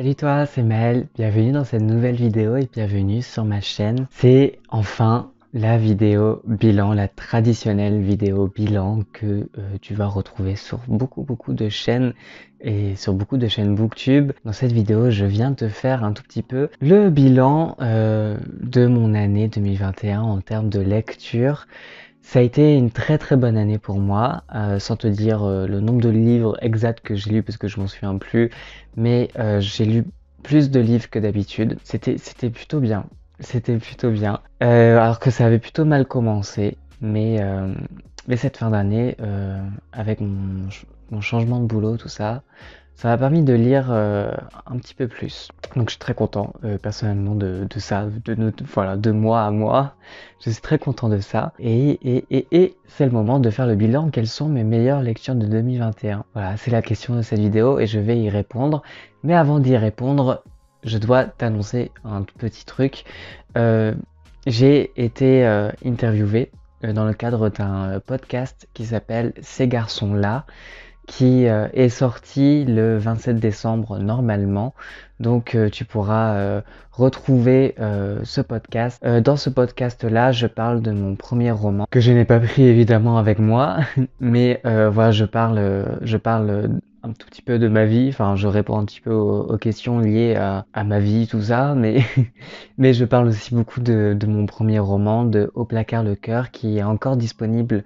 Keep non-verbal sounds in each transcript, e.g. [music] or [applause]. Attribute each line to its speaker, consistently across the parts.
Speaker 1: Salut toi, c'est Maël, bienvenue dans cette nouvelle vidéo et bienvenue sur ma chaîne. C'est enfin la vidéo bilan, la traditionnelle vidéo bilan que euh, tu vas retrouver sur beaucoup beaucoup de chaînes et sur beaucoup de chaînes booktube. Dans cette vidéo, je viens te faire un tout petit peu le bilan euh, de mon année 2021 en termes de lecture. Ça a été une très très bonne année pour moi, euh, sans te dire euh, le nombre de livres exacts que j'ai lus parce que je m'en souviens plus, mais euh, j'ai lu plus de livres que d'habitude. C'était plutôt bien, c'était plutôt bien. alors que ça avait plutôt mal commencé, mais mais cette fin d'année, avec mon, changement de boulot, tout ça, ça m'a permis de lire euh, un petit peu plus. Donc je suis très content euh, personnellement de, ça, de, voilà, de moi à moi. Je suis très content de ça. Et, et, et, et c'est le moment de faire le bilan. Quelles sont mes meilleures lectures de 2021 Voilà, c'est la question de cette vidéo et je vais y répondre. Mais avant d'y répondre, je dois t'annoncer un petit truc. Euh, j'ai été interviewé dans le cadre d'un podcast qui s'appelle Ces garçons-là qui euh, est sorti le 27 décembre normalement. Donc euh, tu pourras euh, retrouver ce podcast. dans ce podcast-là, je parle de mon premier roman que je n'ai pas pris évidemment avec moi, [laughs] mais voilà, je parle, je parle un tout petit peu de ma vie. Enfin, je réponds un petit peu aux, questions liées à, ma vie, tout ça, mais, [laughs] je parle aussi beaucoup de, mon premier roman, de Au placard le cœur, qui est encore disponible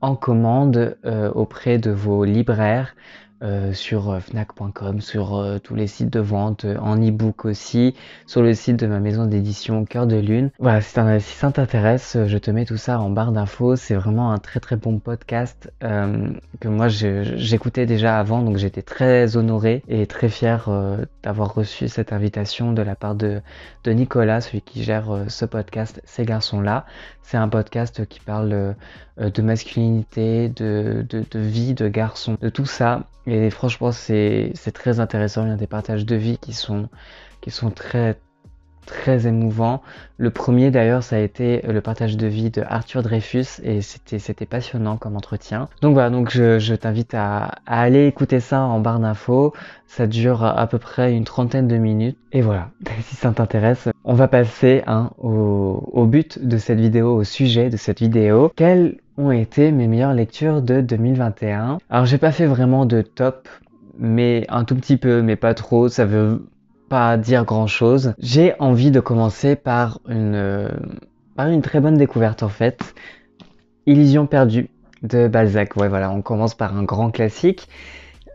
Speaker 1: en commande euh, auprès de vos libraires. Euh, sur euh, fnac.com, sur euh, tous les sites de vente, en e-book aussi, sur le site de ma maison d'édition Cœur de Lune. Voilà, si, ça t'intéresse, je te mets tout ça en barre d'infos. C'est vraiment un très très bon podcast que moi j'écoutais déjà avant, donc j'étais très honoré et très fier d'avoir reçu cette invitation de la part de Nicolas, celui qui gère ce podcast, ces garçons-là. C'est un podcast qui parle euh, de masculinité, de, vie, de garçon, de tout ça. Et franchement, c'est très intéressant. Il y a des partages de vie qui sont, qui sont très, très émouvant. Le premier d'ailleurs, ça a été le partage de vie de Arthur Dreyfus et c'était, passionnant comme entretien. Donc voilà, donc je, t'invite à, aller écouter ça en barre d'infos. Ça dure à peu près une trentaine de minutes. Et voilà, [laughs] si ça t'intéresse, on va passer hein, au, au but de cette vidéo, au sujet de cette vidéo. Quelles ont été mes meilleures lectures de 2021 Alors j'ai pas fait vraiment de top mais un tout petit peu, mais pas trop. Ça veut pas dire grand chose. J'ai envie de commencer par une, euh, par une très bonne découverte en fait. Illusion perdue de Balzac. Ouais, voilà, on commence par un grand classique.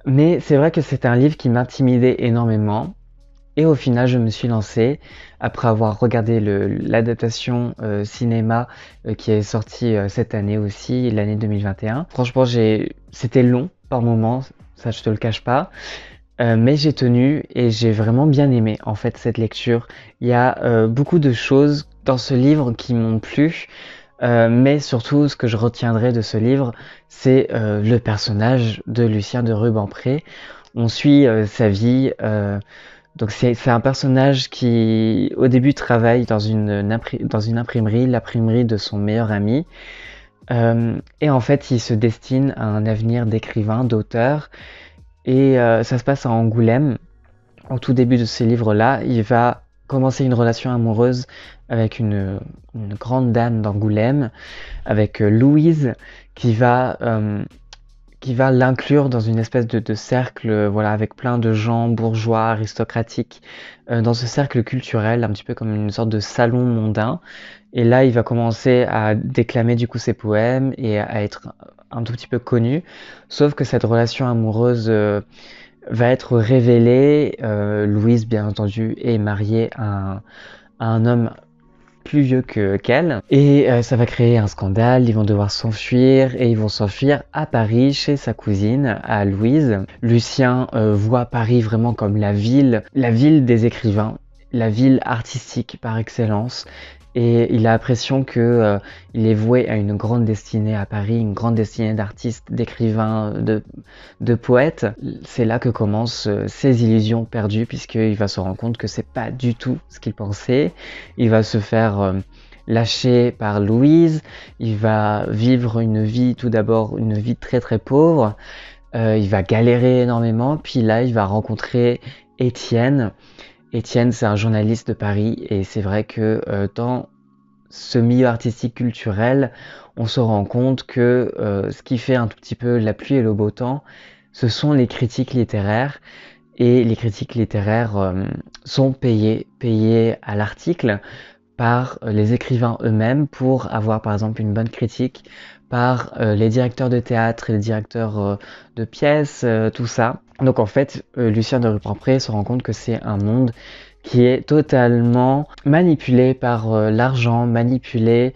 Speaker 1: Mais c'est vrai que c'est un livre qui m'intimidait énormément. Et au final, je me suis lancé après avoir regardé l'adaptation euh, cinéma euh, qui est sortie cette année aussi, l'année 2021. Franchement, c'était long par moments, ça je te le cache pas. Euh, mais j'ai tenu et j'ai vraiment bien aimé en fait cette lecture. Il y a euh, beaucoup de choses dans ce livre qui m'ont plu, euh, mais surtout ce que je retiendrai de ce livre, c'est le personnage de Lucien de Rubempré. On suit sa vie. donc c'est un personnage qui au début travaille dans une imprimerie, l'imprimerie de son meilleur ami. et en fait il se destine à un avenir d'écrivain, d'auteur. Et euh, ça se passe à Angoulême. Au tout début de ces livres-là, il va commencer une relation amoureuse avec une, grande dame d'Angoulême, avec euh, Louise, qui va, euh, va l'inclure dans une espèce de, de cercle, voilà, avec plein de gens bourgeois, aristocratiques, dans ce cercle culturel, un petit peu comme une sorte de salon mondain. Et là, il va commencer à déclamer du coup ses poèmes et à être un tout petit peu connu, sauf que cette relation amoureuse euh, va être révélée. Euh, Louise, bien entendu, est mariée à un, homme plus vieux que qu'elle, et euh, ça va créer un scandale, ils vont devoir s'enfuir, et ils vont s'enfuir à Paris, chez sa cousine, à Louise. Lucien voit Paris vraiment comme la ville, la ville des écrivains, la ville artistique par excellence. Et il a l'impression qu'il euh, est voué à une grande destinée à Paris, une grande destinée d'artiste, d'écrivain, de, poètes poète. C'est là que commencent ses euh, illusions perdues, puisqu'il va se rendre compte que c'est pas du tout ce qu'il pensait. Il va se faire euh, lâcher par Louise, il va vivre une vie, tout d'abord une vie très très pauvre, il va galérer énormément, puis là il va rencontrer Étienne, Étienne, c'est un journaliste de Paris et c'est vrai que euh, dans ce milieu artistique culturel, on se rend compte que euh, ce qui fait un tout petit peu la pluie et le beau temps, ce sont les critiques littéraires et les critiques littéraires euh, sont payées, payées à l'article par les écrivains eux-mêmes pour avoir par exemple une bonne critique par euh, les directeurs de théâtre et les directeurs euh, de pièces, euh, tout ça. Donc en fait, Lucien de Rupempré se rend compte que c'est un monde qui est totalement manipulé par l'argent, manipulé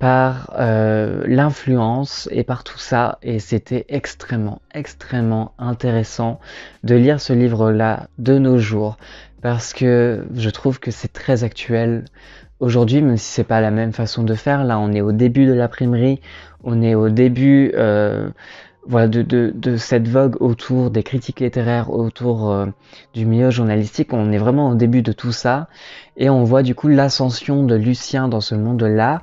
Speaker 1: par l'influence et par tout ça. Et c'était extrêmement, extrêmement intéressant de lire ce livre-là de nos jours parce que je trouve que c'est très actuel Aujourd'hui, même si c'est pas la même façon de faire, là on est au début de la primerie, on est au début euh, voilà, de, cette vogue autour des critiques littéraires, autour euh, du milieu journalistique, on est vraiment au début de tout ça, et on voit du coup l'ascension de Lucien dans ce monde-là,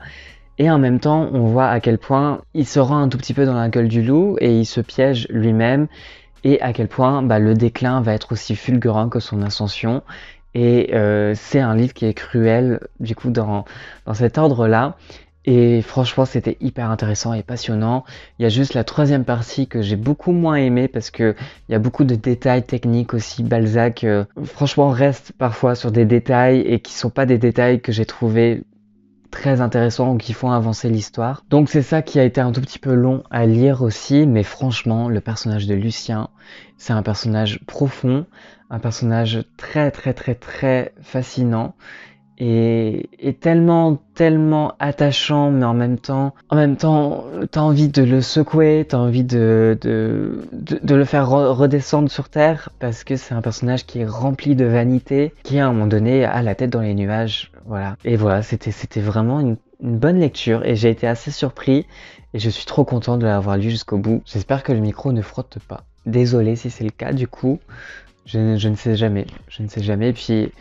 Speaker 1: et en même temps on voit à quel point il se rend un tout petit peu dans la gueule du loup, et il se piège lui-même, et à quel point bah, le déclin va être aussi fulgurant que son ascension, et euh, c'est un livre qui est cruel, du coup, dans, dans cet ordre-là. Et franchement, c'était hyper intéressant et passionnant. Il y a juste la troisième partie que j'ai beaucoup moins aimée parce que il y a beaucoup de détails techniques aussi. Balzac, euh, franchement, reste parfois sur des détails et qui sont pas des détails que j'ai trouvé très intéressants ou qui font avancer l'histoire. Donc c'est ça qui a été un tout petit peu long à lire aussi, mais franchement, le personnage de Lucien, c'est un personnage profond, un personnage très très très très fascinant et, tellement tellement attachant mais en même temps en même temps t'as envie de le secouer t'as envie de de, de, le faire redescendre sur terre parce que c'est un personnage qui est rempli de vanité qui à un moment donné a la tête dans les nuages voilà et voilà c'était c'était vraiment une une bonne lecture et j'ai été assez surpris et je suis trop content de l'avoir lu jusqu'au bout. J'espère que le micro ne frotte pas. Désolé si c'est le cas du coup. Je, ne sais jamais. Je ne sais jamais. puis,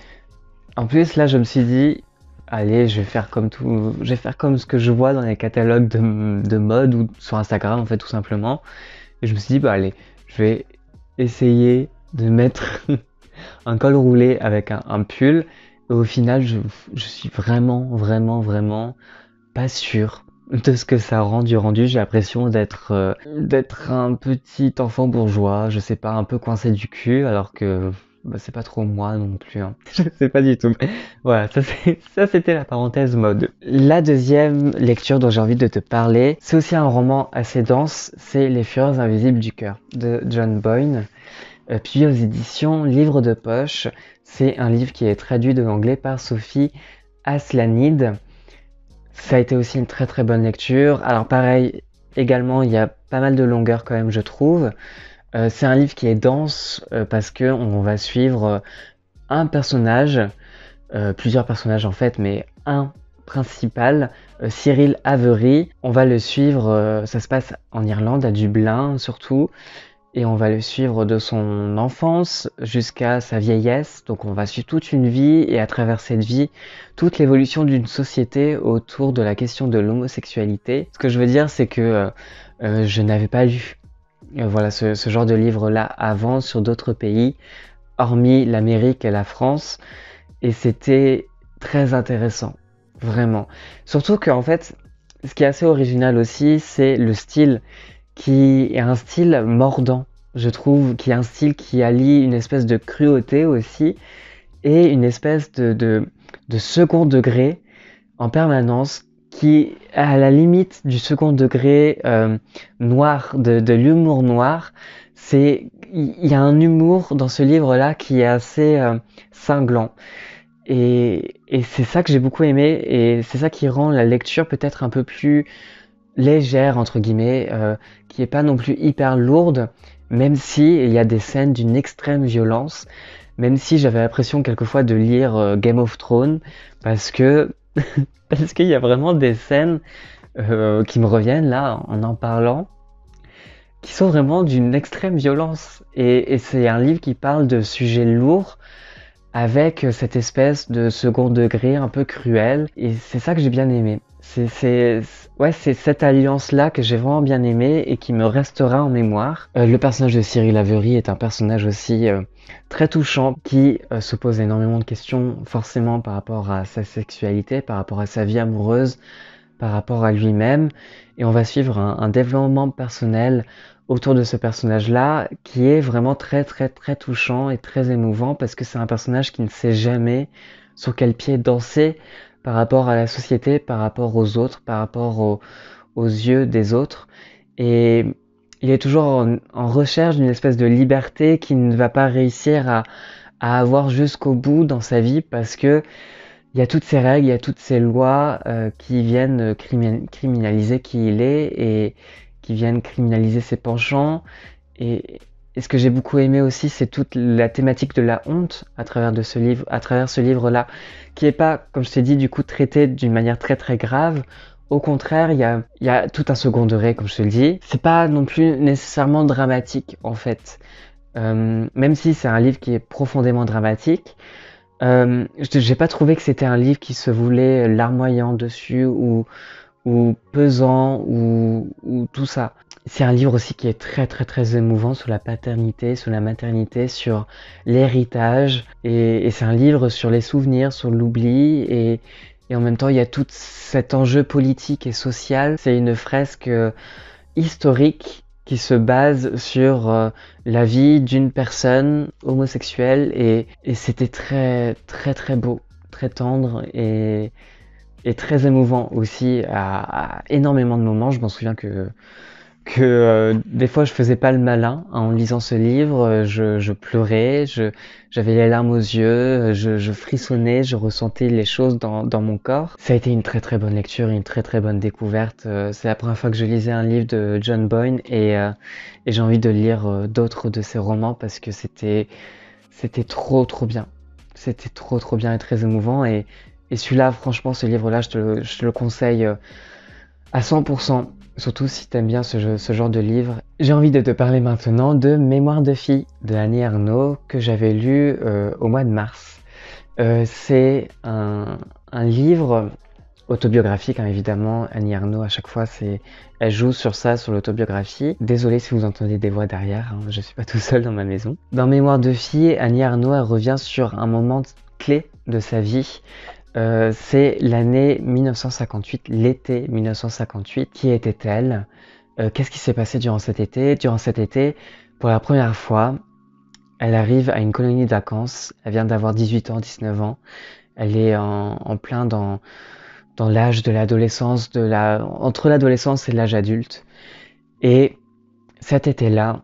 Speaker 1: en plus, là, je me suis dit, allez, je vais faire comme tout, je vais faire comme ce que je vois dans les catalogues de, mode ou sur Instagram, en fait, tout simplement. Et je me suis dit, bah allez, je vais essayer de mettre [laughs] un col roulé avec un, pull. Et au final, je, suis vraiment, vraiment, vraiment pas sûr de ce que ça rend du rendu, j'ai l'impression d'être euh, d'être un petit enfant bourgeois, je sais pas, un peu coincé du cul, alors que bah, c'est pas trop moi non plus. Hein. [laughs] Je sais pas du tout. Voilà, [laughs] ça c'était la parenthèse mode. La deuxième lecture dont j'ai envie de te parler, c'est aussi un roman assez dense, c'est Les Fureurs invisibles du cœur de John Boyne. Euh, puis aux éditions Livre de poche, c'est un livre qui est traduit de l'anglais par Sophie Aslanide. Ça a été aussi une très très bonne lecture. Alors pareil, également, il y a pas mal de longueur quand même, je trouve. Euh, c'est un livre qui est dense euh, parce qu'on va suivre euh, un personnage, plusieurs personnages en fait, mais un principal, Cyril Avery. On va le suivre, ça se passe en Irlande, à Dublin surtout et on va le suivre de son enfance jusqu'à sa vieillesse. Donc on va suivre toute une vie et à travers cette vie, toute l'évolution d'une société autour de la question de l'homosexualité. Ce que je veux dire, c'est que euh, euh, je n'avais pas lu euh, voilà ce, genre de livre-là avant sur d'autres pays, hormis l'Amérique et la France. Et c'était très intéressant, vraiment. Surtout que en fait, ce qui est assez original aussi, c'est le style qui est un style mordant, je trouve, qui est un style qui allie une espèce de cruauté aussi et une espèce de, de, second degré en permanence qui à la limite du second degré euh, noir, de, l'humour noir. C'est il y a un humour dans ce livre-là qui est assez euh, cinglant. et c'est ça que j'ai beaucoup aimé et c'est ça qui rend la lecture peut-être un peu plus légère, entre guillemets, euh, qui n'est pas non plus hyper lourde, même si il y a des scènes d'une extrême violence, même si j'avais l'impression quelquefois de lire euh, Game of Thrones, parce que [laughs] parce qu'il y a vraiment des scènes euh, qui me reviennent là en en parlant, qui sont vraiment d'une extrême violence. et c'est un livre qui parle de sujets lourds avec cette espèce de second degré un peu cruel, et c'est ça que j'ai bien aimé. C'est ouais, cette alliance-là que j'ai vraiment bien aimée et qui me restera en mémoire. Euh, le personnage de Cyril Avery est un personnage aussi euh, très touchant qui euh, se pose énormément de questions forcément par rapport à sa sexualité, par rapport à sa vie amoureuse, par rapport à lui-même. Et on va suivre un développement personnel autour de ce personnage-là qui est vraiment très très très touchant et très émouvant parce que c'est un personnage qui ne sait jamais sur quel pied danser par rapport à la société, par rapport aux autres, par rapport aux, yeux des autres. Et il est toujours en, recherche d'une espèce de liberté qui ne va pas réussir à, avoir jusqu'au bout dans sa vie parce que il y a toutes ces règles, il y a toutes ces lois euh, qui viennent euh, criminaliser qui il est et qui viennent criminaliser ses penchants. Et, et ce que j'ai beaucoup aimé aussi, c'est toute la thématique de la honte à travers de ce livre, à travers ce livre-là, qui n'est pas, comme je t'ai dit, du coup traité d'une manière très très grave. Au contraire, il y a, tout un second degré, comme je te le dis. C'est pas non plus nécessairement dramatique en fait, euh, même si c'est un livre qui est profondément dramatique. Euh, je j'ai pas trouvé que c'était un livre qui se voulait larmoyant dessus ou, pesant ou tout ça c'est un livre aussi qui est très très très émouvant sur la paternité, sur la maternité, sur l'héritage. Et, c'est un livre sur les souvenirs, sur l'oubli. Et, en même temps, il y a tout cet enjeu politique et social. C'est une fresque euh, historique qui se base sur euh, la vie d'une personne homosexuelle. Et, c'était très très très beau, très tendre et, très émouvant aussi à énormément de moments. Je m'en souviens que que euh, des fois je faisais pas le malin en lisant ce livre, euh, je, je pleurais, j'avais les larmes aux yeux, euh, je, frissonnais, je ressentais les choses dans, mon corps. Ça a été une très très bonne lecture, une très très bonne découverte. C'est la première fois que je lisais un livre de John Boyne et, j'ai envie de lire d'autres de ses romans parce que c'était c'était trop trop bien. C'était trop trop bien et très émouvant et, et celui-là franchement ce livre-là je te, je te le conseille à 100% surtout si t'aimes bien ce, genre de livre. J'ai envie de te parler maintenant de Mémoire de fille de Annie Arnaud que j'avais lu euh, au mois de mars. Euh, c'est un, livre autobiographique, hein, évidemment. Annie Arnaud, à chaque fois, elle joue sur ça, sur l'autobiographie. Désolé si vous entendez des voix derrière, hein. je ne suis pas tout seul dans ma maison. Dans Mémoire de fille, Annie Arnaud revient sur un moment clé de sa vie, euh, c'est l'année 1958, l'été 1958. Qui était-elle euh, Qu'est-ce qui s'est passé durant cet été Durant cet été, pour la première fois, elle arrive à une colonie de vacances. Elle vient d'avoir 18 ans, 19 ans. Elle est en, en plein dans, dans l'âge de l'adolescence, de la, entre l'adolescence et l'âge adulte. Et cet été-là,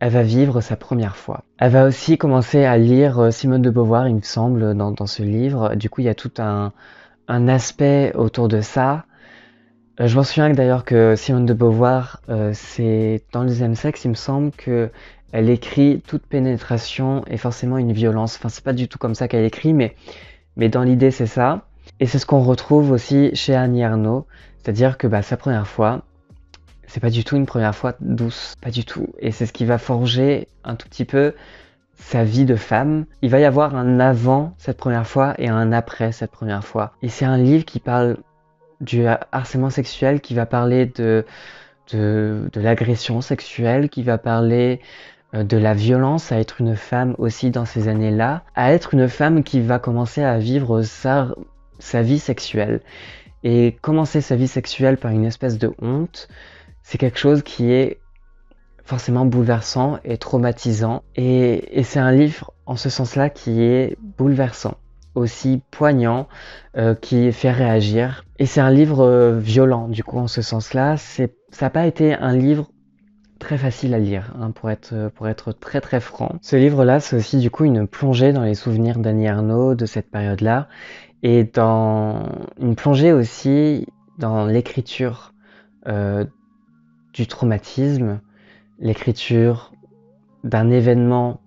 Speaker 1: elle va vivre sa première fois. Elle va aussi commencer à lire euh, Simone de Beauvoir, il me semble, dans, ce livre. Du coup, il y a tout un, aspect autour de ça. Euh, je m'en souviens d'ailleurs que Simone de Beauvoir, euh, c'est dans le deuxième sexe, il me semble que elle écrit toute pénétration et forcément une violence. Enfin, c'est pas du tout comme ça qu'elle écrit, mais, mais dans l'idée, c'est ça. Et c'est ce qu'on retrouve aussi chez Annie Arnaud, c'est-à-dire que bah, sa première fois, c'est pas du tout une première fois douce, pas du tout. Et c'est ce qui va forger un tout petit peu sa vie de femme. Il va y avoir un avant cette première fois et un après cette première fois. Et c'est un livre qui parle du harcèlement sexuel, qui va parler de, de, l'agression sexuelle, qui va parler euh, de la violence à être une femme aussi dans ces années-là, à être une femme qui va commencer à vivre sa, sa vie sexuelle. Et commencer sa vie sexuelle par une espèce de honte, c'est quelque chose qui est forcément bouleversant et traumatisant. Et, c'est un livre en ce sens-là qui est bouleversant, aussi poignant, euh, qui fait réagir. Et c'est un livre euh, violent, du coup, en ce sens-là. Ça n'a pas été un livre très facile à lire, hein, pour, être, euh, pour être très très franc. Ce livre-là, c'est aussi du coup une plongée dans les souvenirs d'Annie Arnaud de cette période-là, et dans une plongée aussi dans l'écriture du traumatisme, l'écriture d'un événement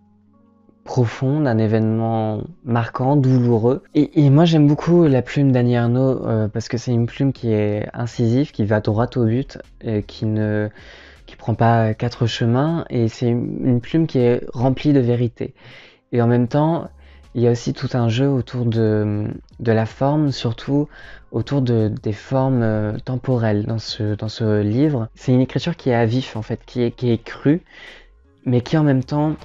Speaker 1: profond, d'un événement marquant, douloureux. Et, moi j'aime beaucoup la plume d'Annie Arnaud euh, parce que c'est une plume qui est incisive, qui va droit au but, et euh, qui ne prend pas quatre chemins, et c'est une, plume qui est remplie de vérité. Et en même temps, il y a aussi tout un jeu autour de, de la forme, surtout autour de, des formes euh, temporelles dans ce, dans ce livre. C'est une écriture qui est à vif en fait, qui est, qui est crue, mais qui en même temps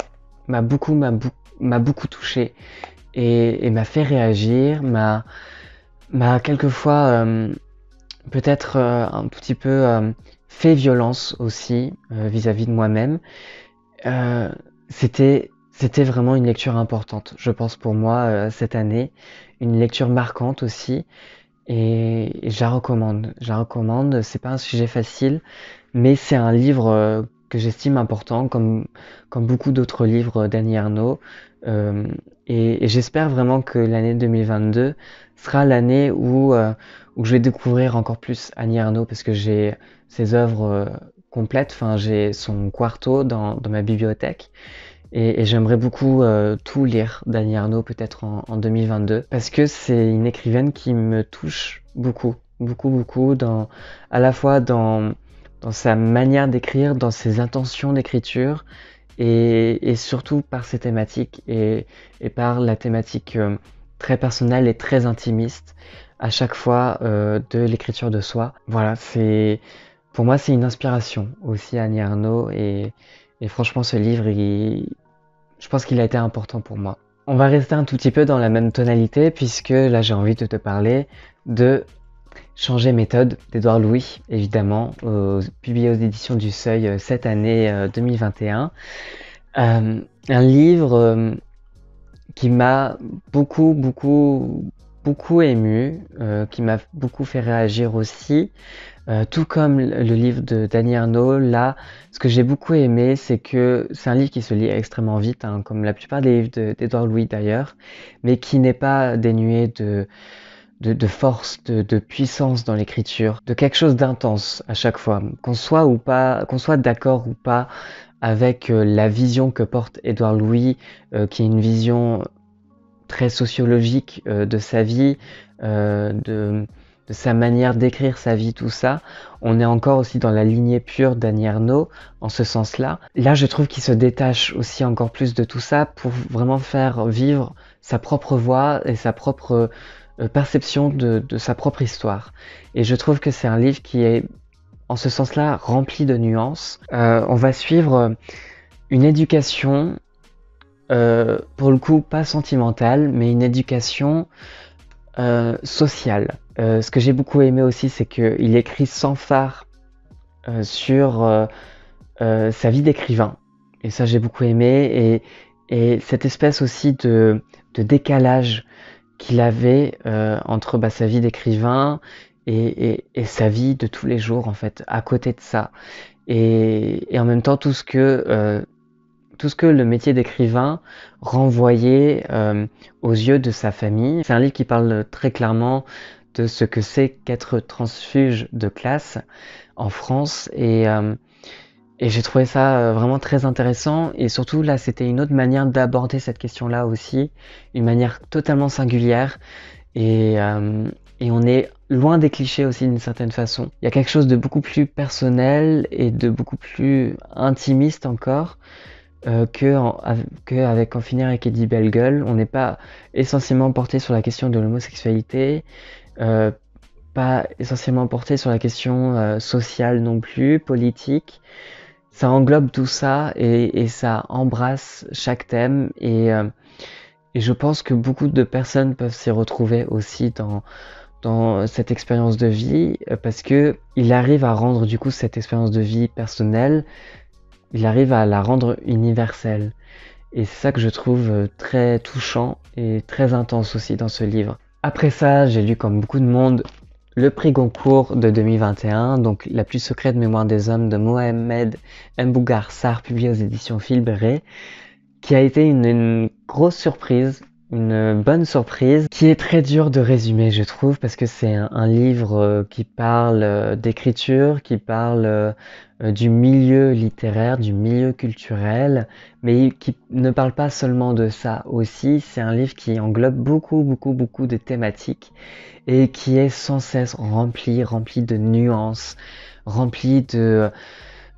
Speaker 1: m'a beaucoup, m'a beaucoup touché et, m'a fait réagir, m'a, quelquefois euh, peut-être euh, un tout petit peu fait violence aussi vis-à-vis de moi-même. c'était c'était vraiment une lecture importante, je pense, pour moi cette année. Une lecture marquante aussi et, je la recommande. Je recommande. C'est pas un sujet facile, mais c'est un livre euh, que j'estime important, comme, comme beaucoup d'autres livres euh, d'Annie Arnaud. Euh, et, j'espère vraiment que l'année 2022 sera l'année où, où je vais découvrir encore plus Annie Arnaud parce que j'ai ses œuvres complètes, enfin j'ai son quarto dans, dans ma bibliothèque. Et, j'aimerais beaucoup euh, tout lire d'Annie Arnaud, peut-être en, 2022, parce que c'est une écrivaine qui me touche beaucoup, beaucoup, beaucoup, dans, à la fois dans, dans sa manière d'écrire, dans ses intentions d'écriture, et, surtout par ses thématiques, et, par la thématique euh, très personnelle et très intimiste, à chaque fois, euh, de l'écriture de soi. Voilà, c'est... Pour moi, c'est une inspiration aussi, Annie Arnaud, et, et franchement, ce livre, je pense qu'il a été important pour moi. On va rester un tout petit peu dans la même tonalité, puisque là, j'ai envie de te parler de Changer méthode d'Edouard Louis, évidemment, publié aux éditions du Seuil euh, cette année 2021. Euh, euh, un livre qui m'a beaucoup, beaucoup, beaucoup ému, qui m'a beaucoup fait réagir aussi, euh, tout comme le livre de Daniel Arnault, là, ce que j'ai beaucoup aimé, c'est que c'est un livre qui se lit extrêmement vite, hein, comme la plupart des livres d'Edouard Louis d'ailleurs, mais qui n'est pas dénué de, de, force, de, puissance dans l'écriture, de quelque chose d'intense à chaque fois, qu'on soit ou pas, qu'on soit d'accord ou pas avec euh, la vision que porte Édouard Louis, euh, qui est une vision très sociologique de sa vie, de de sa manière d'écrire sa vie, tout ça. On est encore aussi dans la lignée pure d'Annie Arnaud, en ce sens-là. Là, je trouve qu'il se détache aussi encore plus de tout ça pour vraiment faire vivre sa propre voix et sa propre euh, perception de, sa propre histoire. Et je trouve que c'est un livre qui est, en ce sens-là, rempli de nuances. Euh, on va suivre euh, une éducation, pour le coup, pas sentimentale, mais une éducation euh, social. Euh, ce que j'ai beaucoup aimé aussi, c'est qu'il écrit sans phare euh, sur sa vie d'écrivain. Et ça, j'ai beaucoup aimé. Et, cette espèce aussi de, décalage qu'il avait entre bah, sa vie d'écrivain et, sa vie de tous les jours, en fait, à côté de ça. Et, en même temps, tout ce que tout ce que le métier d'écrivain renvoyait euh, aux yeux de sa famille. C'est un livre qui parle très clairement de ce que c'est qu'être transfuge de classe en France et, euh, j'ai trouvé ça euh, vraiment très intéressant et surtout là c'était une autre manière d'aborder cette question-là aussi, une manière totalement singulière et on est loin des clichés aussi d'une certaine façon. Il y a quelque chose de beaucoup plus personnel et de beaucoup plus intimiste encore euh, que, avec En avec Bellegueule, on n'est pas essentiellement porté sur la question de l'homosexualité, euh, pas essentiellement porté sur la question euh, sociale non plus, politique. Ça englobe tout ça et, ça embrasse chaque thème et, et, je pense que beaucoup de personnes peuvent s'y retrouver aussi dans, dans cette expérience de vie parce que il arrive à rendre du coup cette expérience de vie personnelle il arrive à la rendre universelle. Et c'est ça que je trouve euh, très touchant et très intense aussi dans ce livre. Après ça, j'ai lu comme beaucoup de monde le prix Goncourt de 2021, donc La plus secrète mémoire des hommes de Mohamed Mbougar Sarr, publié aux éditions Filberet, qui a été une grosse surprise une bonne surprise qui est très dure de résumer, je trouve, parce que c'est un, livre euh, qui parle euh, d'écriture, qui parle euh, du milieu littéraire, du milieu culturel, mais qui ne parle pas seulement de ça aussi. C'est un livre qui englobe beaucoup, beaucoup, beaucoup de thématiques et qui est sans cesse rempli, rempli de nuances, rempli de,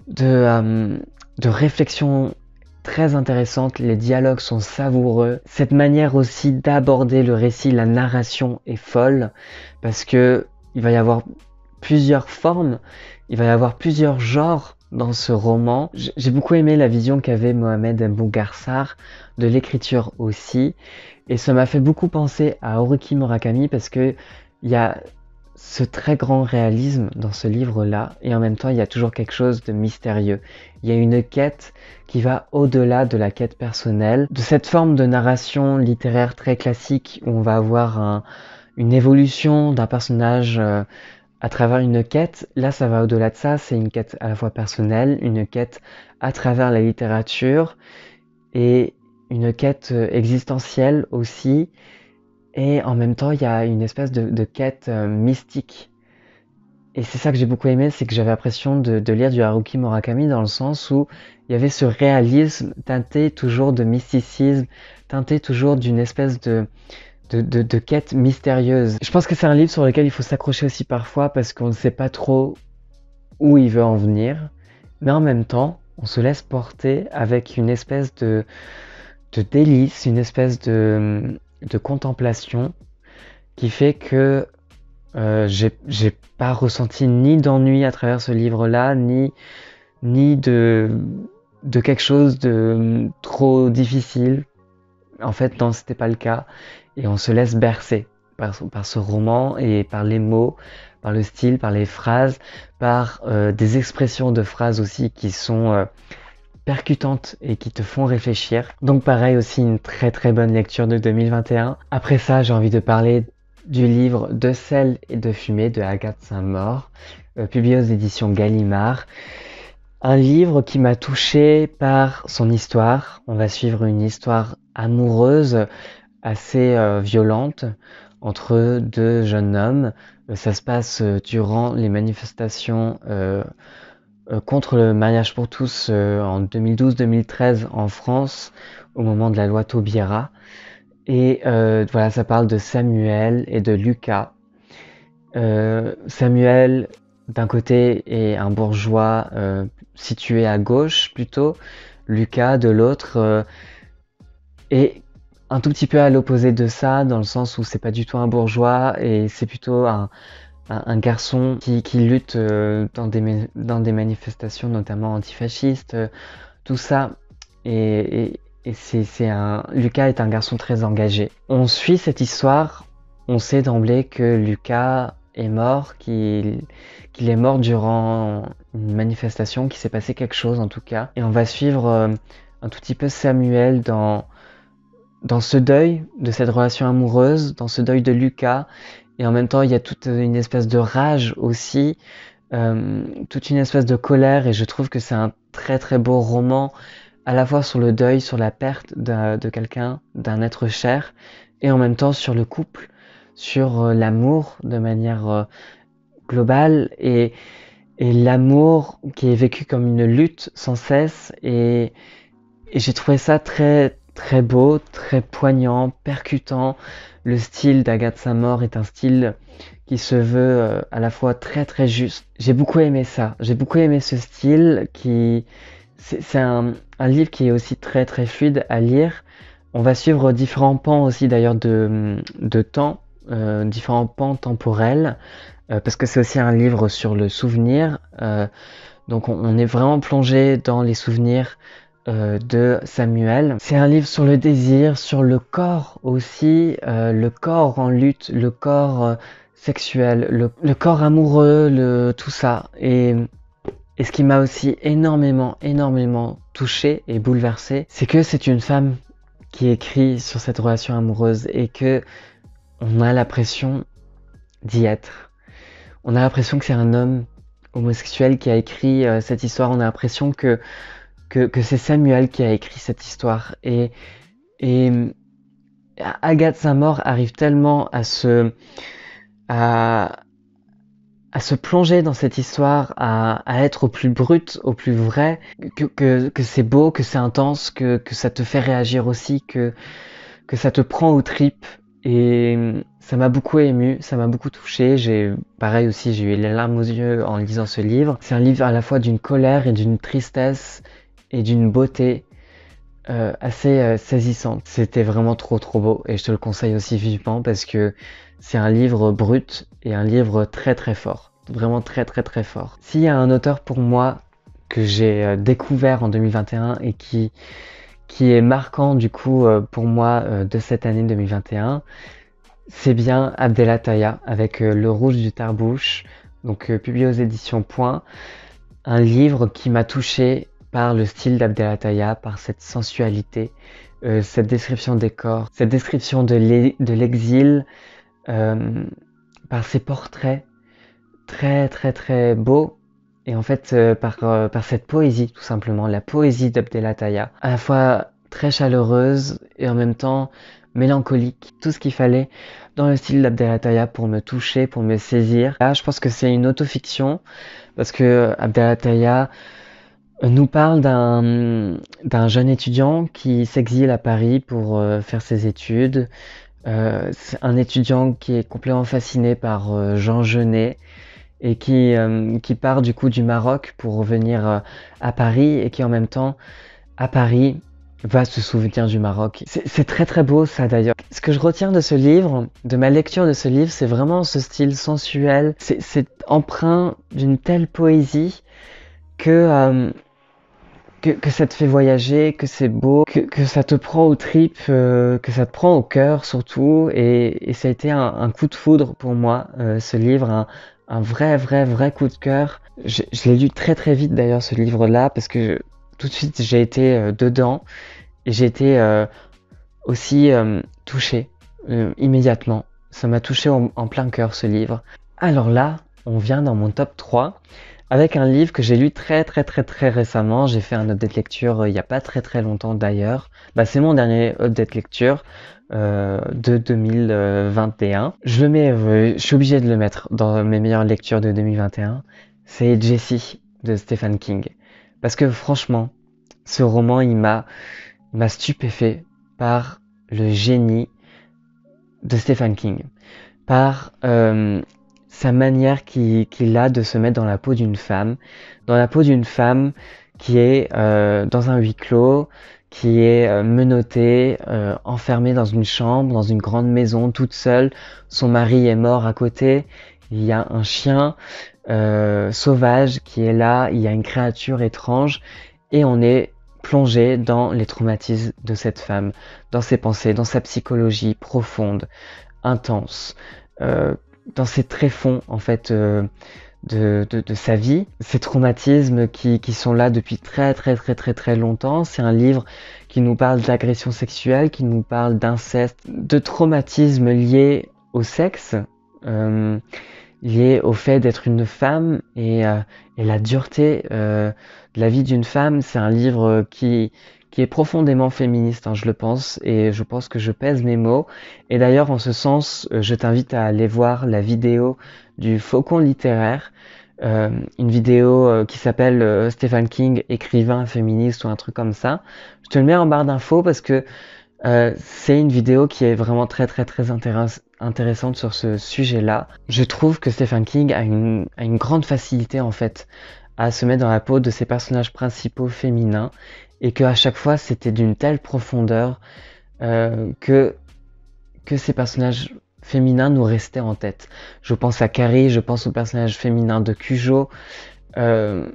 Speaker 1: de, de réflexions très intéressante, les dialogues sont savoureux. Cette manière aussi d'aborder le récit, la narration est folle parce que il va y avoir plusieurs formes, il va y avoir plusieurs genres dans ce roman. J'ai beaucoup aimé la vision qu'avait Mohamed Mbougarsar de l'écriture aussi et ça m'a fait beaucoup penser à Haruki Murakami parce que il y a ce très grand réalisme dans ce livre-là, et en même temps, il y a toujours quelque chose de mystérieux. Il y a une quête qui va au-delà de la quête personnelle, de cette forme de narration littéraire très classique où on va avoir une évolution d'un personnage euh, à travers une quête. Là, ça va au-delà de ça, c'est une quête à la fois personnelle, une quête à travers la littérature, et une quête euh, existentielle aussi, et en même temps, il y a une espèce de, quête euh, mystique. Et c'est ça que j'ai beaucoup aimé, c'est que j'avais l'impression de, lire du Haruki Murakami dans le sens où il y avait ce réalisme teinté toujours de mysticisme, teinté toujours d'une espèce de, de, de, de, quête mystérieuse. Je pense que c'est un livre sur lequel il faut s'accrocher aussi parfois parce qu'on ne sait pas trop où il veut en venir, mais en même temps, on se laisse porter avec une espèce de, de délice, une espèce de, de contemplation qui fait que euh, j'ai pas ressenti ni d'ennui à travers ce livre-là, ni, ni de, de quelque chose de hum, trop difficile. En fait, non, c'était pas le cas. Et on se laisse bercer par, ce roman et par les mots, par le style, par les phrases, par euh, des expressions de phrases aussi qui sont euh, percutantes et qui te font réfléchir. Donc pareil aussi une très très bonne lecture de 2021. Après ça, j'ai envie de parler du livre De sel et de fumée de Agathe Saint-Maur, euh, publié aux éditions Gallimard. Un livre qui m'a touché par son histoire. On va suivre une histoire amoureuse assez euh, violente entre deux jeunes hommes. Euh, ça se passe durant les manifestations euh, contre le mariage pour tous euh, en 2012-2013 en France, au moment de la loi Taubira. Et euh, voilà, ça parle de Samuel et de Lucas. Samuel, d'un côté, est un bourgeois situé à gauche plutôt, Lucas de l'autre est un tout petit peu à l'opposé de ça, dans le sens où c'est pas du tout un bourgeois et c'est plutôt un, un, garçon qui, lutte euh, dans des, dans des manifestations, notamment antifascistes, euh, tout ça. Et, c'est un... Lucas est un garçon très engagé. On suit cette histoire, on sait d'emblée que Lucas est mort, qu'il est mort durant une manifestation, qu'il s'est passé quelque chose en tout cas. Et on va suivre euh, un tout petit peu Samuel dans, dans ce deuil de cette relation amoureuse, dans ce deuil de Lucas, et en même temps, il y a toute une espèce de rage aussi, euh, toute une espèce de colère. Et je trouve que c'est un très très beau roman, à la fois sur le deuil, sur la perte de quelqu'un, d'un être cher, et en même temps sur le couple, sur euh, l'amour de manière euh, globale. Et, l'amour qui est vécu comme une lutte sans cesse. et j'ai trouvé ça très très beau, très poignant, percutant le style d'Agathe Saint-Maur est un style qui se veut euh, à la fois très très juste. J'ai beaucoup aimé ça. J'ai beaucoup aimé ce style qui c'est un, livre qui est aussi très très fluide à lire. On va suivre différents pans aussi d'ailleurs de, temps, euh, différents pans temporels, euh, parce que c'est aussi un livre sur le souvenir. donc on est vraiment plongé dans les souvenirs euh, de Samuel. C'est un livre sur le désir, sur le corps aussi, euh, le corps en lutte, le corps euh, sexuel, le, corps amoureux, le, tout ça. Et, et ce qui m'a aussi énormément, énormément touché et bouleversé, c'est que c'est une femme qui écrit sur cette relation amoureuse et que on a l'impression d'y être. On a l'impression que c'est un homme homosexuel qui a écrit cette histoire. On a l'impression que que, c'est Samuel qui a écrit cette histoire. Et, et Agathe Saint-Maur arrive tellement à se, à, à se plonger dans cette histoire, à, à, être au plus brut, au plus vrai, que, que, que c'est beau, que c'est intense, que, que, ça te fait réagir aussi, que, que ça te prend aux tripes. Et ça m'a beaucoup ému, ça m'a beaucoup touché. J'ai, pareil aussi, j'ai eu les larmes aux yeux en lisant ce livre. C'est un livre à la fois d'une colère et d'une tristesse et d'une beauté euh, assez euh, saisissante. C'était vraiment trop trop beau et je te le conseille aussi vivement parce que c'est un livre brut et un livre très très fort. Vraiment très très très fort. S'il y a un auteur pour moi que j'ai euh, découvert en 2021 et qui, qui est marquant du coup pour moi de cette année 2021, c'est bien Abdelataya avec Le Rouge du Tarbouche, donc publié aux éditions Point. Un livre qui m'a touché par le style d'Abdelataya, par cette sensualité, euh, cette description des corps, cette description de l'exil, euh, par ses portraits très très très beaux et en fait euh, par, par cette poésie tout simplement, la poésie d'Abdelataya, à la fois très chaleureuse et en même temps mélancolique, tout ce qu'il fallait dans le style d'Abdelataya pour me toucher, pour me saisir. Là, je pense que c'est une autofiction parce que Abdelataya nous parle d'un jeune étudiant qui s'exile à Paris pour euh, faire ses études. Euh, un étudiant qui est complètement fasciné par euh, Jean Genet et qui, euh, qui part du coup du Maroc pour revenir à Paris et qui en même temps à Paris va se souvenir du Maroc. C'est très très beau ça d'ailleurs. Ce que je retiens de ce livre, de ma lecture de ce livre, c'est vraiment ce style sensuel, c'est empreint d'une telle poésie que que, ça te fait voyager, que c'est beau, que, ça te prend aux tripes, euh, que ça te prend au cœur surtout. Et, ça a été un, coup de foudre pour moi, euh, ce livre, un, vrai, vrai, vrai coup de cœur. Je, l'ai lu très très vite d'ailleurs ce livre-là, parce que tout de suite j'ai été euh, dedans et j'ai été aussi touché immédiatement. Ça m'a touché en, en plein cœur ce livre. Alors là, on vient dans mon top 3 avec un livre que j'ai lu très très très très récemment. J'ai fait un update lecture euh, il n'y a pas très très longtemps d'ailleurs. Bah, c'est mon dernier update lecture euh, de 2021. Je le mets, euh, je suis obligé de le mettre dans mes meilleures lectures de 2021. C'est Jessie de Stephen King. Parce que franchement, ce roman, il m'a, m'a stupéfait par le génie de Stephen King, par sa manière qu'il a de se mettre dans la peau d'une femme, dans la peau d'une femme qui est euh, dans un huis clos, qui est euh, menottée, euh, enfermée dans une chambre, dans une grande maison, toute seule. Son mari est mort à côté. Il y a un chien sauvage qui est là. Il y a une créature étrange. Et on est plongé dans les traumatismes de cette femme, dans ses pensées, dans sa psychologie profonde, intense dans ses tréfonds en fait euh, de, de, sa vie, ces traumatismes qui, qui, sont là depuis très très très très très longtemps. C'est un livre qui nous parle d'agression sexuelle, qui nous parle d'inceste, de traumatismes liés au sexe, euh, liés au fait d'être une femme et, euh, et la dureté de la vie d'une femme. C'est un livre qui, qui est profondément féministe, hein, je le pense, et je pense que je pèse mes mots. Et d'ailleurs, en ce sens, euh, je t'invite à aller voir la vidéo du Faucon littéraire, euh, une vidéo euh, qui s'appelle Stephen King, écrivain féministe ou un truc comme ça. Je te le mets en barre d'infos parce que c'est une vidéo qui est vraiment très très très intéressante sur ce sujet-là. Je trouve que Stephen King a une grande facilité en fait à se mettre dans la peau de ses personnages principaux féminins et que à chaque fois c'était d'une telle profondeur euh, que, que ces personnages féminins nous restaient en tête. Je pense à Carrie, je pense au personnage féminin de Cujo. Euh,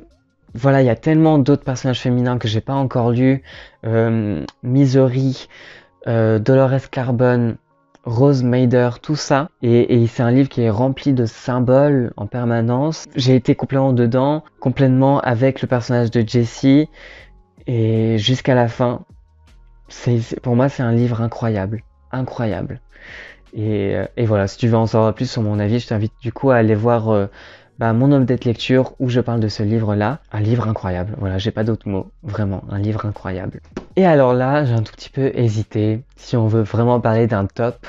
Speaker 1: voilà, il y a tellement d'autres personnages féminins que j'ai pas encore lu. Euh, Misery, Dolores Carbone, Rose Maider, tout ça. Et, et c'est un livre qui est rempli de symboles en permanence. J'ai été complètement dedans, complètement avec le personnage de Jessie. Et jusqu'à la fin, c'est, pour moi, c'est un livre incroyable. Incroyable. Et, euh, et, voilà, si tu veux en savoir plus sur mon avis, je t'invite du coup à aller voir euh, bah, mon homme mon update lecture où je parle de ce livre-là. Un livre incroyable. Voilà, j'ai pas d'autres mots. Vraiment, un livre incroyable. Et alors là, j'ai un tout petit peu hésité. Si on veut vraiment parler d'un top,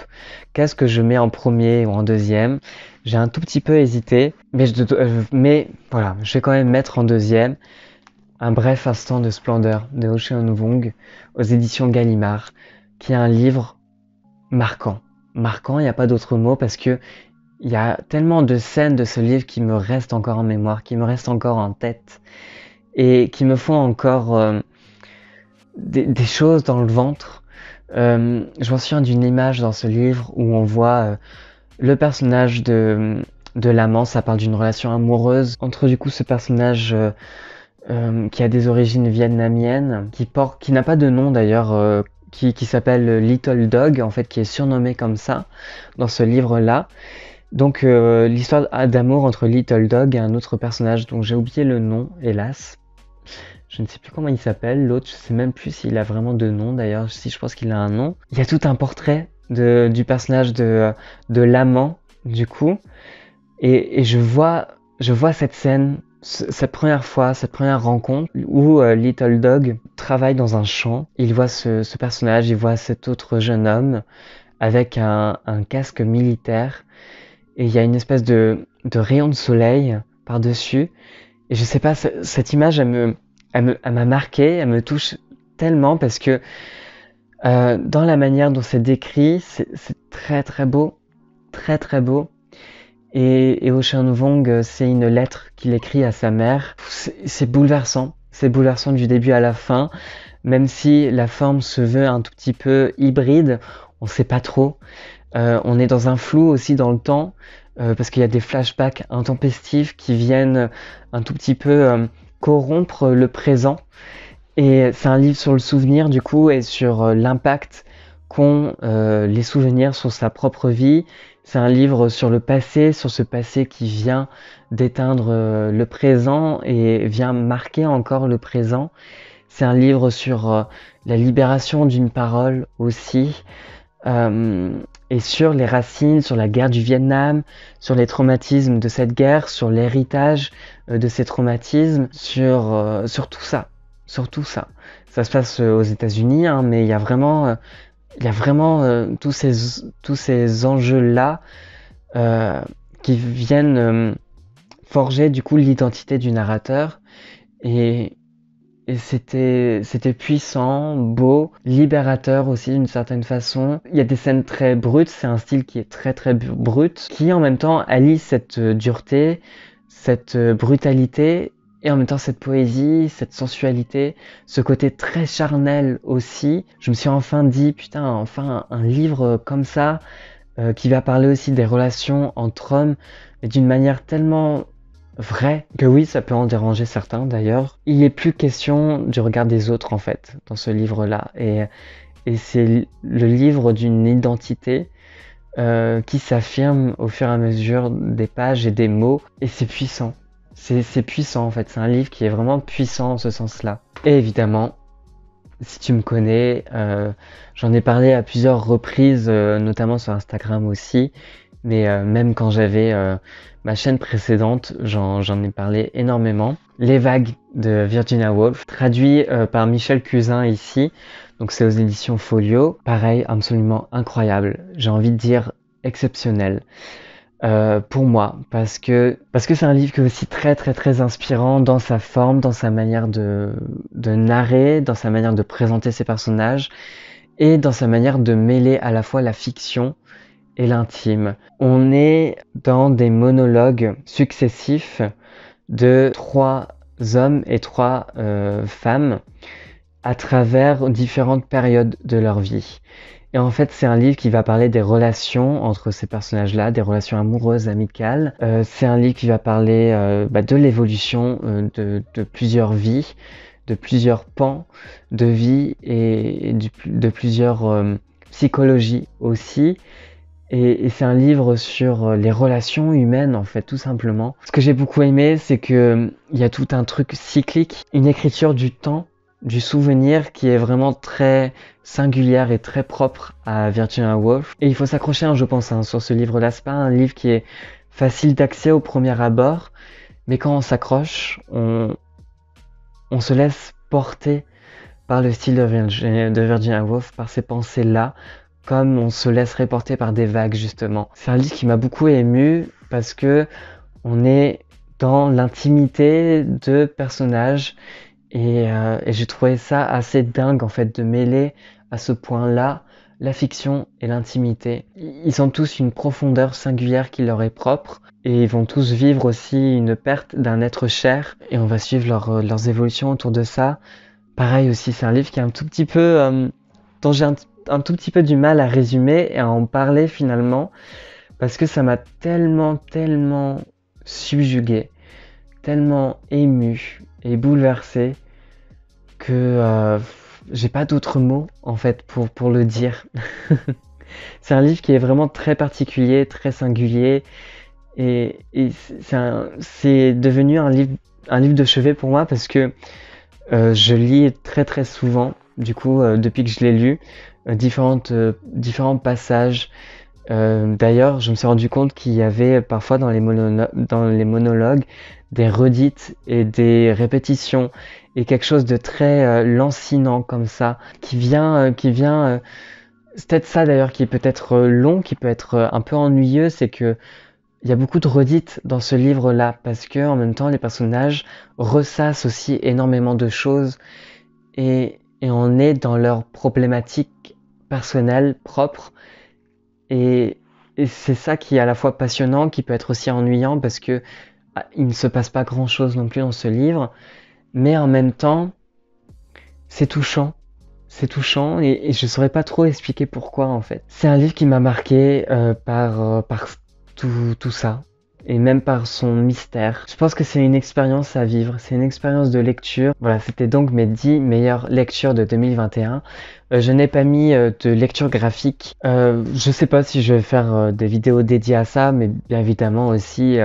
Speaker 1: qu'est-ce que je mets en premier ou en deuxième J'ai un tout petit peu hésité, mais, je, euh, mais voilà, je vais quand même mettre en deuxième un bref instant de splendeur de Ocean Wong aux éditions Gallimard, qui est un livre marquant. Marquant, il n'y a pas d'autre mot parce que il y a tellement de scènes de ce livre qui me restent encore en mémoire, qui me restent encore en tête et qui me font encore euh, des, choses dans le ventre. Euh, je me souviens d'une image dans ce livre où on voit euh, le personnage de, de l'amant, ça parle d'une relation amoureuse entre du coup ce personnage euh, qui a des origines vietnamiennes, qui, porte, qui n'a pas de nom d'ailleurs, euh, qui, qui s'appelle Little Dog, en fait, qui est surnommé comme ça dans ce livre-là. Donc euh, l'histoire d'amour entre Little Dog et un autre personnage dont j'ai oublié le nom, hélas. Je ne sais plus comment il s'appelle, l'autre je sais même plus s'il a vraiment de nom d'ailleurs, si je pense qu'il a un nom. Il y a tout un portrait de, du personnage de, de l'amant du coup, et, et je vois je vois cette scène cette première fois, cette première rencontre où euh, Little Dog travaille dans un champ, il voit ce, personnage, il voit cet autre jeune homme avec un, casque militaire et il y a une espèce de, rayon de soleil par-dessus. Et je sais pas, cette image, elle me, m'a marqué, elle me touche tellement parce que euh, dans la manière dont c'est décrit, c'est très très beau, très très beau. Et, et Ocean Vong, euh, c'est une lettre qu'il écrit à sa mère. C'est bouleversant. C'est bouleversant du début à la fin. Même si la forme se veut un tout petit peu hybride, on ne sait pas trop. Euh, on est dans un flou aussi dans le temps, euh, parce qu'il y a des flashbacks intempestifs qui viennent un tout petit peu corrompre le présent. Et c'est un livre sur le souvenir, du coup, et sur l'impact qu'ont les souvenirs sur sa propre vie c'est un livre sur le passé, sur ce passé qui vient d'éteindre euh, le présent et vient marquer encore le présent. C'est un livre sur euh, la libération d'une parole aussi, euh, et sur les racines, sur la guerre du Vietnam, sur les traumatismes de cette guerre, sur l'héritage de ces traumatismes, sur, sur tout ça. Sur tout ça. Ça se passe aux États-Unis, hein, mais il y a vraiment il y a vraiment euh, tous ces, tous ces enjeux-là euh, qui viennent euh, forger du coup l'identité du narrateur. Et, c'était, c'était puissant, beau, libérateur aussi d'une certaine façon. Il y a des scènes très brutes, c'est un style qui est très très brut, qui en même temps allie cette dureté, cette brutalité et en même temps, cette poésie, cette sensualité, ce côté très charnel aussi, je me suis enfin dit, putain, enfin un, livre comme ça, euh, qui va parler aussi des relations entre hommes, mais d'une manière tellement vraie que oui, ça peut en déranger certains d'ailleurs. Il n'est plus question du regard des autres en fait, dans ce livre-là. Et, c'est le livre d'une identité euh, qui s'affirme au fur et à mesure des pages et des mots, et c'est puissant. C'est puissant en fait, c'est un livre qui est vraiment puissant en ce sens-là. Et évidemment, si tu me connais, euh, j'en ai parlé à plusieurs reprises, euh, notamment sur Instagram aussi, mais euh, même quand j'avais ma chaîne précédente, j'en ai parlé énormément. Les vagues de Virginia Woolf, traduit par Michel Cusin ici, donc c'est aux éditions Folio. Pareil, absolument incroyable, j'ai envie de dire exceptionnel. Euh, pour moi, parce que parce que c'est un livre qui est aussi très très très inspirant dans sa forme, dans sa manière de, de narrer, dans sa manière de présenter ses personnages et dans sa manière de mêler à la fois la fiction et l'intime. On est dans des monologues successifs de trois hommes et trois euh, femmes à travers différentes périodes de leur vie. Et en fait, c'est un livre qui va parler des relations entre ces personnages-là, des relations amoureuses, amicales. Euh, c'est un livre qui va parler euh, bah, de l'évolution euh, de, plusieurs vies, de plusieurs pans de vie et, de plusieurs psychologies aussi. Et, et c'est un livre sur les relations humaines, en fait, tout simplement. Ce que j'ai beaucoup aimé, c'est qu'il y a tout un truc cyclique, une écriture du temps du souvenir qui est vraiment très singulière et très propre à Virginia Woolf. Et il faut s'accrocher, hein, je pense, hein, sur ce livre-là. C'est pas un livre qui est facile d'accès au premier abord, mais quand on s'accroche, on, on se laisse porter par le style de, Virginia, Woolf, par ses pensées-là, comme on se laisserait porter par des vagues, justement. C'est un livre qui m'a beaucoup ému parce que on est dans l'intimité de personnages euh, et, j'ai trouvé ça assez dingue en fait de mêler à ce point-là la fiction et l'intimité. Ils ont tous une profondeur singulière qui leur est propre et ils vont tous vivre aussi une perte d'un être cher et on va suivre euh, leurs évolutions autour de ça. Pareil aussi, c'est un livre qui est un tout petit peu euh, dont j'ai un, un, tout petit peu du mal à résumer et à en parler finalement parce que ça m'a tellement tellement subjugué, tellement ému et bouleversé que euh, j'ai pas d'autres mots en fait pour, pour le dire. [laughs] c'est un livre qui est vraiment très particulier, très singulier. Et, c'est devenu un livre, un livre de chevet pour moi parce que euh, je lis très très souvent, du coup, euh, depuis que je l'ai lu, différentes, différents passages. D'ailleurs, je me suis rendu compte qu'il y avait parfois dans les, dans les monologues des redites et des répétitions et quelque chose de très euh, lancinant comme ça, qui vient, euh, qui vient. Euh, c'est peut-être ça d'ailleurs qui peut être long, qui peut être un peu ennuyeux, c'est que il y a beaucoup de redites dans ce livre-là parce que en même temps les personnages ressassent aussi énormément de choses et, et on est dans leur problématique personnelle propre et, et c'est ça qui est à la fois passionnant, qui peut être aussi ennuyant parce que ah, il ne se passe pas grand chose non plus dans ce livre, mais en même temps, c'est touchant. C'est touchant et, je ne saurais pas trop expliquer pourquoi en fait. C'est un livre qui m'a marqué euh, par, euh, par tout, tout, ça et même par son mystère. Je pense que c'est une expérience à vivre, c'est une expérience de lecture. Voilà, c'était donc mes 10 meilleures lectures de 2021. Euh, je n'ai pas mis de lecture graphique. je ne sais pas si je vais faire des vidéos dédiées à ça, mais bien évidemment aussi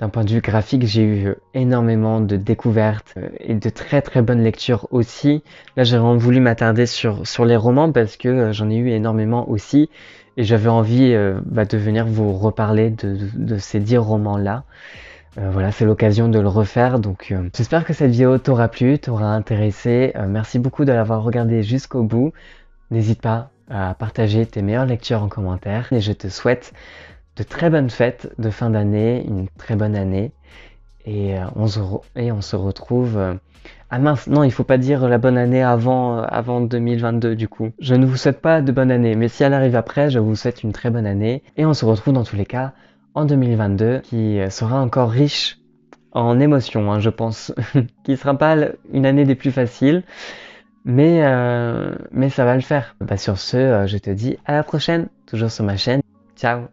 Speaker 1: d'un point de vue graphique, j'ai eu euh, énormément de découvertes euh, et de très très bonnes lectures aussi. Là, j'ai vraiment voulu m'attarder sur, sur les romans parce que euh, j'en ai eu énormément aussi et j'avais envie bah, de venir vous reparler de, ces dix romans-là. voilà, c'est l'occasion de le refaire. Donc, j'espère que cette vidéo t'aura plu, t'aura intéressé. merci beaucoup de l'avoir regardé jusqu'au bout. N'hésite pas à partager tes meilleures lectures en commentaire et je te souhaite de très bonnes fêtes de fin d'année, une très bonne année. Et, euh, on, se et on se retrouve. ah mince, non, il faut pas dire la bonne année avant, euh, avant 2022 du coup. Je ne vous souhaite pas de bonne année, mais si elle arrive après, je vous souhaite une très bonne année. Et on se retrouve dans tous les cas en 2022 qui sera encore riche en émotions, hein, je pense. [laughs] qui sera pas une année des plus faciles, mais, mais ça va le faire. Bah, sur ce, je te dis à la prochaine, toujours sur ma chaîne. Ciao